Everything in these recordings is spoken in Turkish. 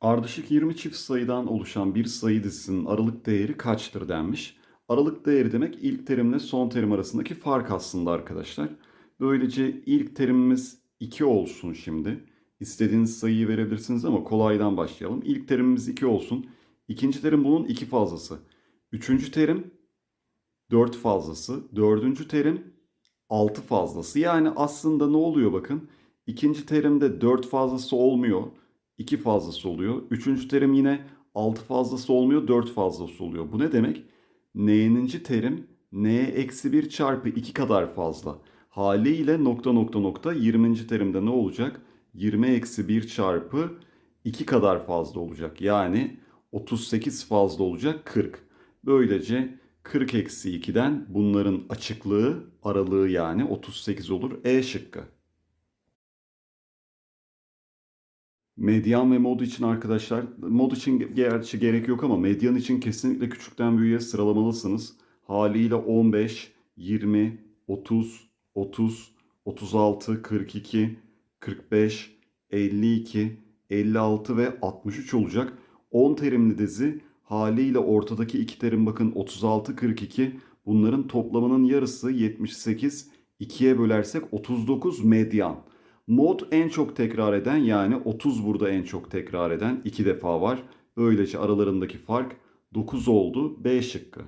Ardışık 20 çift sayıdan oluşan bir sayı dizisinin aralık değeri kaçtır denmiş. Aralık değeri demek ilk terimle son terim arasındaki fark aslında arkadaşlar. Böylece ilk terimimiz 2 olsun şimdi. İstediğiniz sayıyı verebilirsiniz ama kolaydan başlayalım. İlk terimimiz 2 olsun. İkinci terim bunun 2 fazlası. Üçüncü terim 4 fazlası. Dördüncü terim 6 fazlası. Yani aslında ne oluyor bakın. İkinci terimde 4 fazlası olmuyor. 2 fazlası oluyor. Üçüncü terim yine 6 fazlası olmuyor 4 fazlası oluyor. Bu ne demek? n'ninci terim n eksi 1 çarpı 2 kadar fazla. Haliyle nokta nokta nokta 20. terimde ne olacak? 20 eksi 1 çarpı 2 kadar fazla olacak. Yani 38 fazla olacak 40. Böylece 40 eksi 2'den bunların açıklığı aralığı yani 38 olur. E şıkkı. Medyan ve mod için arkadaşlar, mod için gerçi gerek yok ama medyan için kesinlikle küçükten büyüğe sıralamalısınız. Haliyle 15, 20, 30, 30, 36, 42, 45, 52, 56 ve 63 olacak. 10 terimli dizi haliyle ortadaki iki terim bakın 36, 42 bunların toplamının yarısı 78, 2'ye bölersek 39 medyan. Mod en çok tekrar eden yani 30 burada en çok tekrar eden 2 defa var. Böylece aralarındaki fark 9 oldu. B şıkkı.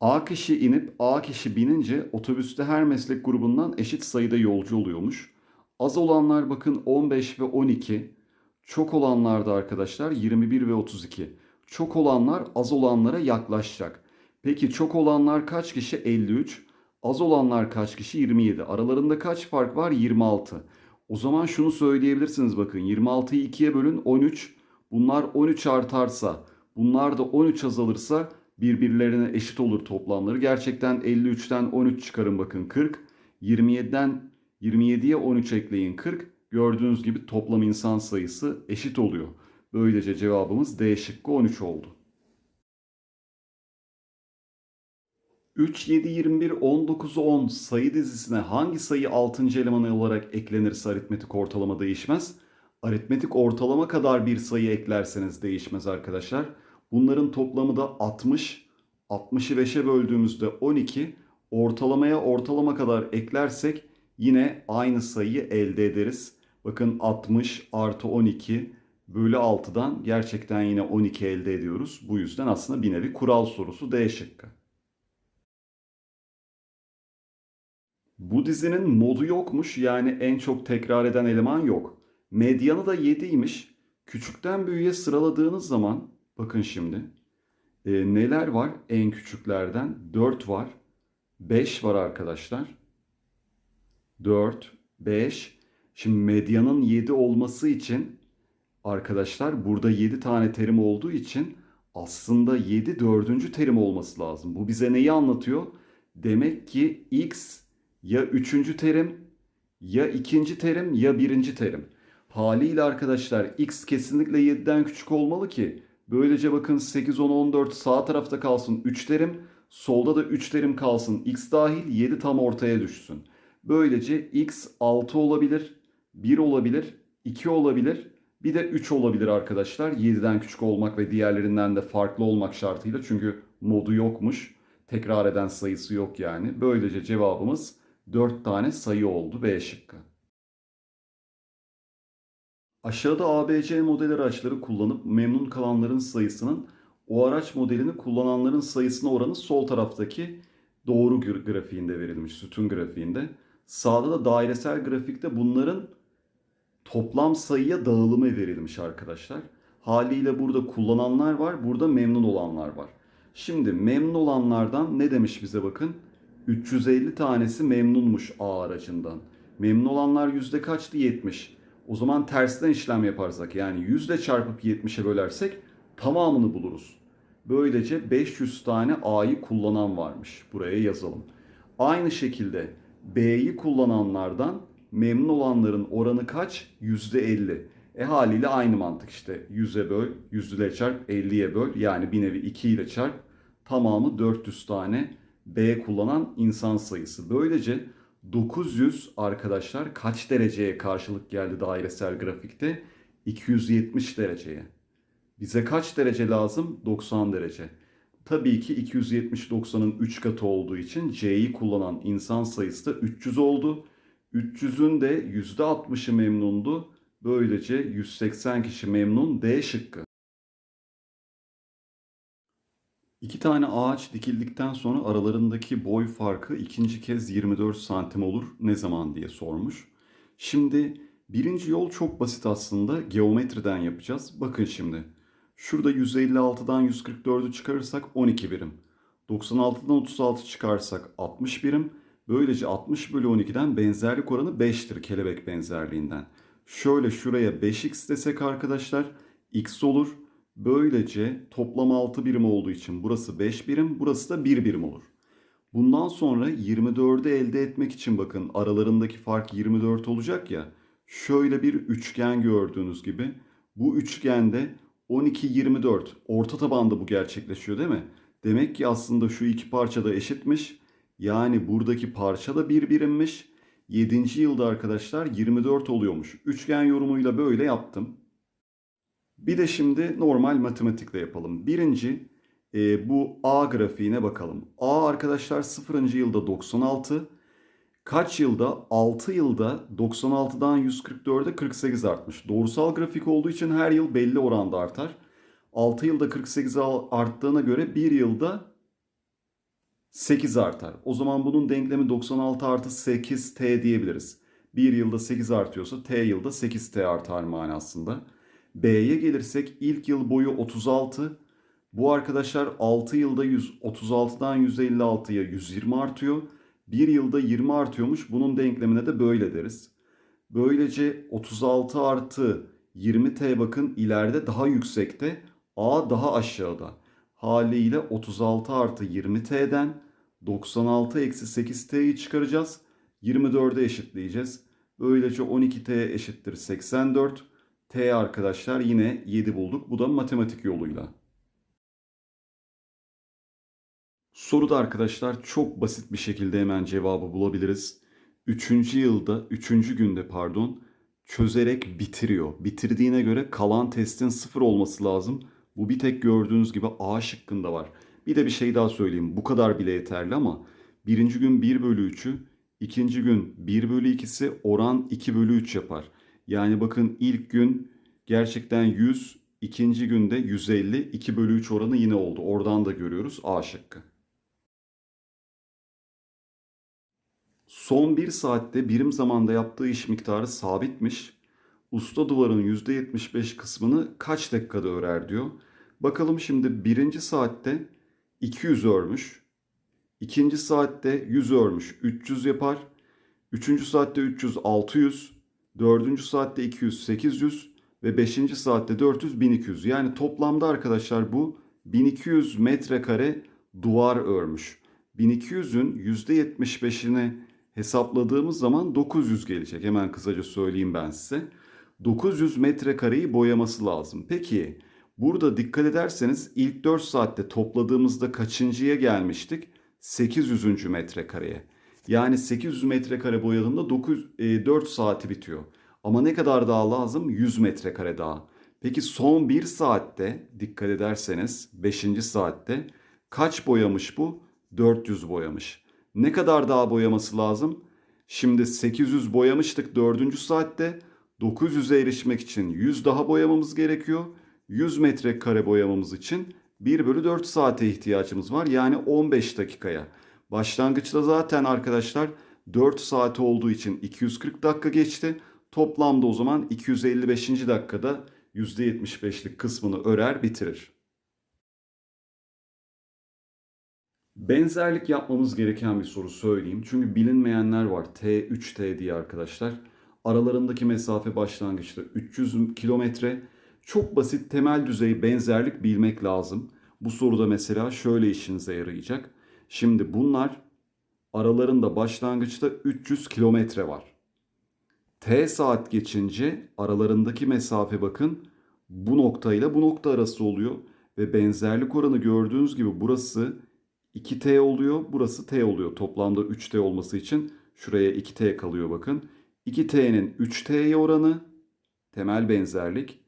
A kişi inip A kişi binince otobüste her meslek grubundan eşit sayıda yolcu oluyormuş. Az olanlar bakın 15 ve 12. Çok olanlar da arkadaşlar 21 ve 32. Çok olanlar az olanlara yaklaşacak. Peki çok olanlar kaç kişi? 53. Az olanlar kaç kişi? 27. Aralarında kaç fark var? 26. O zaman şunu söyleyebilirsiniz bakın. 26'yı 2'ye bölün 13. Bunlar 13 artarsa, bunlar da 13 azalırsa birbirlerine eşit olur toplamları. Gerçekten 53'ten 13 çıkarın bakın 40. 27'den 27'ye 13 ekleyin 40. Gördüğünüz gibi toplam insan sayısı eşit oluyor. Böylece cevabımız D şıkkı 13 oldu. 3, 7, 21, 19, 10 sayı dizisine hangi sayı 6. eleman olarak eklenirse aritmetik ortalama değişmez. Aritmetik ortalama kadar bir sayı eklerseniz değişmez arkadaşlar. Bunların toplamı da 60. 60'ı 5'e böldüğümüzde 12. Ortalamaya ortalama kadar eklersek yine aynı sayıyı elde ederiz. Bakın 60 artı 12 bölü 6'dan gerçekten yine 12 elde ediyoruz. Bu yüzden aslında bir nevi kural sorusu D şıkkı. Bu dizinin modu yokmuş yani en çok tekrar eden eleman yok. Medyanı da 7'ymiş. Küçükten büyüğe sıraladığınız zaman bakın şimdi e, neler var en küçüklerden? 4 var, 5 var arkadaşlar. 4, 5. Şimdi medyanın 7 olması için arkadaşlar burada 7 tane terim olduğu için aslında 7 dördüncü terim olması lazım. Bu bize neyi anlatıyor? Demek ki x ya üçüncü terim ya ikinci terim ya birinci terim. Haliyle arkadaşlar x kesinlikle 7'den küçük olmalı ki böylece bakın 8, 10, 14 sağ tarafta kalsın 3 terim. Solda da 3 terim kalsın x dahil 7 tam ortaya düşsün. Böylece x 6 olabilir, 1 olabilir, 2 olabilir, bir de 3 olabilir arkadaşlar. 7'den küçük olmak ve diğerlerinden de farklı olmak şartıyla çünkü modu yokmuş. Tekrar eden sayısı yok yani. Böylece cevabımız 4 tane sayı oldu B şıkkı. Aşağıda ABC model araçları kullanıp memnun kalanların sayısının o araç modelini kullananların sayısına oranı sol taraftaki doğru grafiğinde verilmiş, sütun grafiğinde. Sağda da dairesel grafikte bunların toplam sayıya dağılımı verilmiş arkadaşlar. Haliyle burada kullananlar var, burada memnun olanlar var. Şimdi memnun olanlardan ne demiş bize bakın? 350 tanesi memnunmuş A aracından. Memnun olanlar yüzde kaçtı? 70. O zaman tersten işlem yaparsak yani yüzde çarpıp 70'e bölersek tamamını buluruz. Böylece 500 tane A'yı kullanan varmış. Buraya yazalım. Aynı şekilde B'yi kullananlardan memnun olanların oranı kaç? Yüzde %50. E haliyle aynı mantık işte. 100'e böl, 100 ile çarp, 50'ye böl. Yani bir nevi 2 ile çarp. Tamamı 400 tane B kullanan insan sayısı. Böylece 900 arkadaşlar kaç dereceye karşılık geldi dairesel grafikte? 270 dereceye. Bize kaç derece lazım? 90 derece. Tabii ki 270-90'ın 3 katı olduğu için C'yi kullanan insan sayısı da 300 oldu. 300'ün de %60'ı memnundu. Böylece 180 kişi memnun D şıkkı. İki tane ağaç dikildikten sonra aralarındaki boy farkı ikinci kez 24 santim olur ne zaman diye sormuş. Şimdi birinci yol çok basit aslında geometriden yapacağız. Bakın şimdi şurada 156'dan 144'ü çıkarırsak 12 birim. 96'dan 36 çıkarsak 60 birim. Böylece 60 bölü 12'den benzerlik oranı 5'tir kelebek benzerliğinden. Şöyle şuraya 5x desek arkadaşlar x olur. Böylece toplam 6 birim olduğu için burası 5 birim, burası da 1 birim olur. Bundan sonra 24'ü elde etmek için bakın aralarındaki fark 24 olacak ya. Şöyle bir üçgen gördüğünüz gibi. Bu üçgende 12-24 orta tabanda bu gerçekleşiyor değil mi? Demek ki aslında şu iki parça da eşitmiş. Yani buradaki parça da bir birimmiş. 7. yılda arkadaşlar 24 oluyormuş. Üçgen yorumuyla böyle yaptım. Bir de şimdi normal matematikle yapalım. Birinci e, bu A grafiğine bakalım. A arkadaşlar 0. yılda 96. Kaç yılda? 6 yılda 96'dan 144'e 48 artmış. Doğrusal grafik olduğu için her yıl belli oranda artar. 6 yılda 48 arttığına göre 1 yılda 8 artar. O zaman bunun denklemi 96 artı 8t diyebiliriz. 1 yılda 8 artıyorsa t yılda 8t artar manasında. B'ye gelirsek ilk yıl boyu 36. Bu arkadaşlar 6 yılda 136'dan 156'ya 120 artıyor. 1 yılda 20 artıyormuş. Bunun denklemine de böyle deriz. Böylece 36 artı 20T bakın ileride daha yüksekte. A daha aşağıda. Haliyle 36 artı 20T'den 96 eksi 8T'yi çıkaracağız. 24'e eşitleyeceğiz. Böylece 12T eşittir 84. T arkadaşlar yine 7 bulduk. Bu da matematik yoluyla. Soruda arkadaşlar çok basit bir şekilde hemen cevabı bulabiliriz. Üçüncü yılda, üçüncü günde pardon çözerek bitiriyor. Bitirdiğine göre kalan testin sıfır olması lazım. Bu bir tek gördüğünüz gibi A şıkkında var. Bir de bir şey daha söyleyeyim. Bu kadar bile yeterli ama birinci gün 1 bölü 3'ü, ikinci gün 1 bölü 2'si oran 2 bölü 3 yapar. Yani bakın ilk gün gerçekten 100, ikinci günde 150, 2 bölü 3 oranı yine oldu. Oradan da görüyoruz A şıkkı. Son bir saatte birim zamanda yaptığı iş miktarı sabitmiş. Usta duvarın %75 kısmını kaç dakikada örer diyor. Bakalım şimdi birinci saatte 200 örmüş. ikinci saatte 100 örmüş. 300 yapar. Üçüncü saatte 300, 600. 4. saatte 200 800 ve 5. saatte 400 1200. Yani toplamda arkadaşlar bu 1200 metrekare duvar örmüş. 1200'ün %75'ini hesapladığımız zaman 900 gelecek. Hemen kısaca söyleyeyim ben size. 900 metrekareyi boyaması lazım. Peki burada dikkat ederseniz ilk 4 saatte topladığımızda kaçıncıya gelmiştik? 800. metrekareye. Yani 800 metrekare boyadığımda 9, e, 4 saati bitiyor. Ama ne kadar daha lazım? 100 metrekare daha. Peki son 1 saatte dikkat ederseniz 5. saatte kaç boyamış bu? 400 boyamış. Ne kadar daha boyaması lazım? Şimdi 800 boyamıştık 4. saatte. 900'e erişmek için 100 daha boyamamız gerekiyor. 100 metrekare boyamamız için 1 bölü 4 saate ihtiyacımız var. Yani 15 dakikaya. Başlangıçta zaten arkadaşlar 4 saati olduğu için 240 dakika geçti. Toplamda o zaman 255. dakikada %75'lik kısmını örer bitirir. Benzerlik yapmamız gereken bir soru söyleyeyim. Çünkü bilinmeyenler var. T3T diye arkadaşlar. Aralarındaki mesafe başlangıçta 300 kilometre. Çok basit temel düzey benzerlik bilmek lazım. Bu soruda mesela şöyle işinize yarayacak. Şimdi bunlar aralarında başlangıçta 300 kilometre var. T saat geçince aralarındaki mesafe bakın bu noktayla bu nokta arası oluyor. Ve benzerlik oranı gördüğünüz gibi burası 2T oluyor burası T oluyor. Toplamda 3T olması için şuraya 2T kalıyor bakın. 2T'nin 3T'ye oranı temel benzerlik.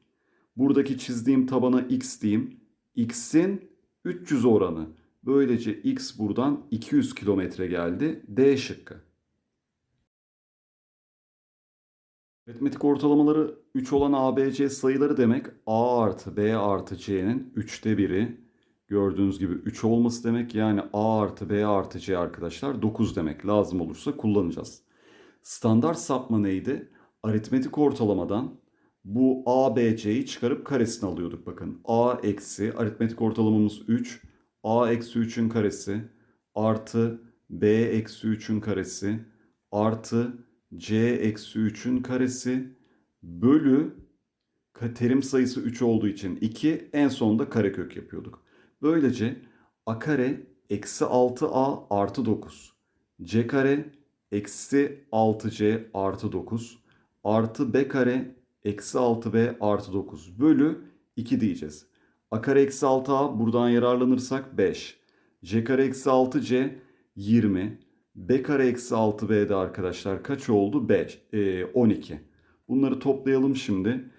Buradaki çizdiğim tabana X diyeyim. X'in 300 oranı. Böylece x buradan 200 kilometre geldi. D şıkkı. Aritmetik ortalamaları 3 olan ABC sayıları demek A artı B artı C'nin 3'te biri gördüğünüz gibi 3 olması demek. Yani A artı B artı C arkadaşlar 9 demek. Lazım olursa kullanacağız. Standart sapma neydi? Aritmetik ortalamadan bu A, çıkarıp karesini alıyorduk. Bakın A eksi aritmetik ortalamamız 3 a eksi 3'ün karesi artı b eksi 3'ün karesi artı c eksi 3'ün karesi bölü terim sayısı 3 olduğu için 2 en sonunda karekök yapıyorduk. Böylece a kare eksi 6a artı 9 c kare eksi 6c artı 9 artı b kare eksi 6b artı 9 bölü 2 diyeceğiz. A kare eksi 6A buradan yararlanırsak 5. C kare eksi 6C 20. B kare eksi 6B'de arkadaşlar kaç oldu? 5, e, 12. Bunları toplayalım şimdi.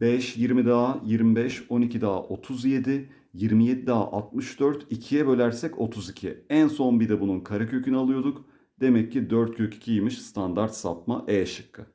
5, 20 daha 25, 12 daha 37, 27 daha 64, 2'ye bölersek 32. En son bir de bunun kare kökünü alıyorduk. Demek ki 4 kök 2'ymiş standart sapma E şıkkı.